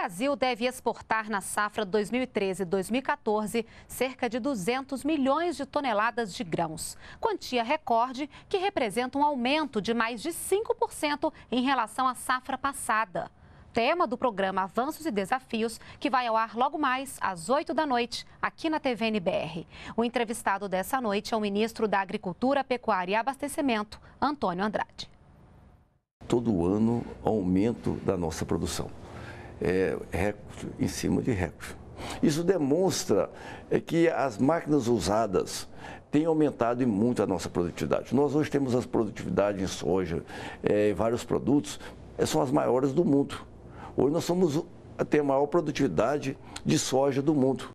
Brasil deve exportar na safra 2013-2014 cerca de 200 milhões de toneladas de grãos, quantia recorde que representa um aumento de mais de 5% em relação à safra passada. Tema do programa Avanços e Desafios, que vai ao ar logo mais às 8 da noite, aqui na TV NBR. O entrevistado dessa noite é o ministro da Agricultura, Pecuária e Abastecimento, Antônio Andrade. Todo ano, aumento da nossa produção é, recurso em cima de recurso. Isso demonstra é, que as máquinas usadas têm aumentado muito a nossa produtividade. Nós hoje temos as produtividades em soja, é, em vários produtos, é, são as maiores do mundo. Hoje nós somos, temos a maior produtividade de soja do mundo.